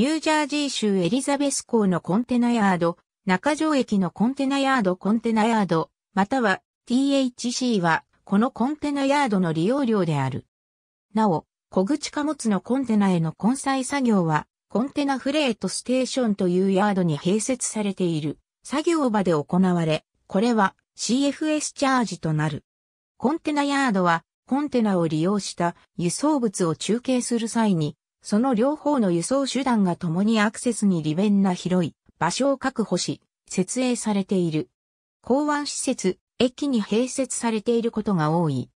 ニュージャージー州エリザベス港のコンテナヤード、中条駅のコンテナヤードコンテナヤード、または THC はこのコンテナヤードの利用料である。なお、小口貨物のコンテナへの混載作業は、コンテナフレートステーションというヤードに併設されている作業場で行われ、これは CFS チャージとなる。コンテナヤードはコンテナを利用した輸送物を中継する際にその両方の輸送手段が共にアクセスに利便な広い場所を確保し、設営されている。港湾施設、駅に併設されていることが多い。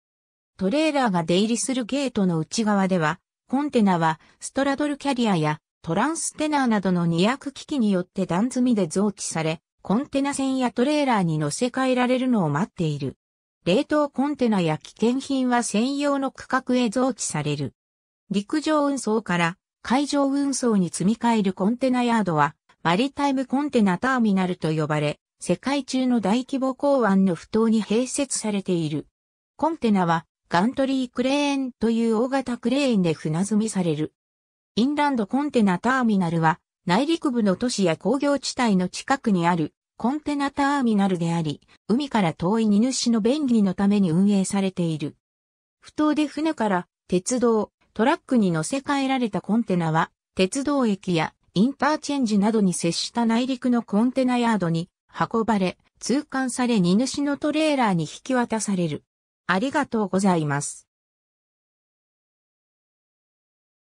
トレーラーが出入りするゲートの内側では、コンテナはストラドルキャリアやトランステナーなどの2役機器によって段積みで増置され、コンテナ船やトレーラーに乗せ替えられるのを待っている。冷凍コンテナや危険品は専用の区画へ増置される。陸上運送から海上運送に積み替えるコンテナヤードは、マリタイムコンテナターミナルと呼ばれ、世界中の大規模港湾の不当に併設されている。コンテナは、ガントリークレーンという大型クレーンで船積みされる。インランドコンテナターミナルは、内陸部の都市や工業地帯の近くにあるコンテナターミナルであり、海から遠い荷主の便宜のために運営されている。不当で船から鉄道、トラックに乗せ替えられたコンテナは、鉄道駅やインターチェンジなどに接した内陸のコンテナヤードに運ばれ、通関され荷主のトレーラーに引き渡される。ありがとうございます。